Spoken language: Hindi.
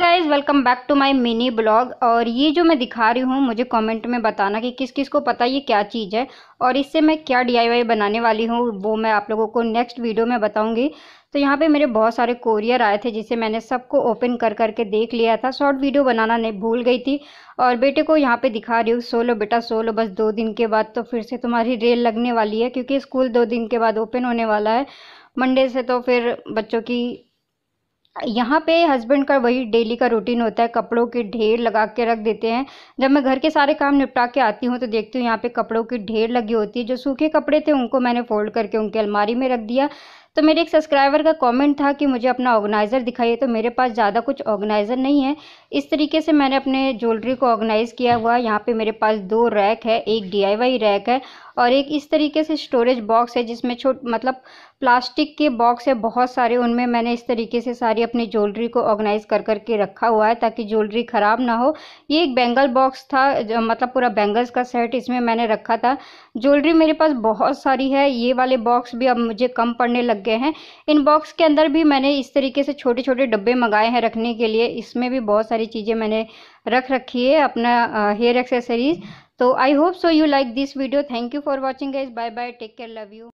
hi welcome back to my mini blog और ये जो मैं दिखा रही हूँ मुझे कमेंट में बताना कि किस किस को पता ये क्या चीज़ है और इससे मैं क्या डीआईवाई बनाने वाली हूँ वो मैं आप लोगों को नेक्स्ट वीडियो में बताऊँगी तो यहाँ पे मेरे बहुत सारे कोरियर आए थे जिसे मैंने सबको ओपन कर करके देख लिया था शॉर्ट वीडियो बनाना नहीं भूल गई थी और बेटे को यहाँ पे दिखा रही हूँ सो लो बेटा सो लो बस दो दिन के बाद तो फिर से तुम्हारी रेल लगने वाली है क्योंकि स्कूल दो दिन के बाद ओपन होने वाला है मंडे से तो फिर बच्चों की यहाँ पे हस्बैंड का वही डेली का रूटीन होता है कपड़ों के ढेर लगा के रख देते हैं जब मैं घर के सारे काम निपटा के आती हूँ तो देखती हूँ यहाँ पे कपड़ों की ढेर लगी होती है जो सूखे कपड़े थे उनको मैंने फोल्ड करके उनके अलमारी में रख दिया तो मेरे एक सब्सक्राइबर का कमेंट था कि मुझे अपना ऑर्गेनाइज़र दिखाइए तो मेरे पास ज़्यादा कुछ ऑर्गेनाइज़र नहीं है इस तरीके से मैंने अपने ज्वेलरी को ऑर्गेनाइज़ किया हुआ है यहाँ पर मेरे पास दो रैक है एक डी रैक है और एक इस तरीके से स्टोरेज बॉक्स है जिसमें छोट मतलब प्लास्टिक के बॉक्स है बहुत सारे उनमें मैंने इस तरीके से सारी अपनी ज्वेलरी को ऑर्गेनाइज़ कर करके रखा हुआ है ताकि ज्वेलरी ख़राब ना हो ये एक बैंगल बॉक्स था मतलब पूरा बैंगल्स का सेट इसमें मैंने रखा था ज्वेलरी मेरे पास बहुत सारी है ये वाले बॉक्स भी अब मुझे कम पड़ने लग गए हैं इन बॉक्स के अंदर भी मैंने इस तरीके से छोटे छोटे डब्बे मंगाए हैं रखने के लिए इसमें भी बहुत सारी चीज़ें मैंने रख रखी है अपना हेयर एक्सेसरीज तो I hope so you like this video thank you for watching guys bye bye take care love you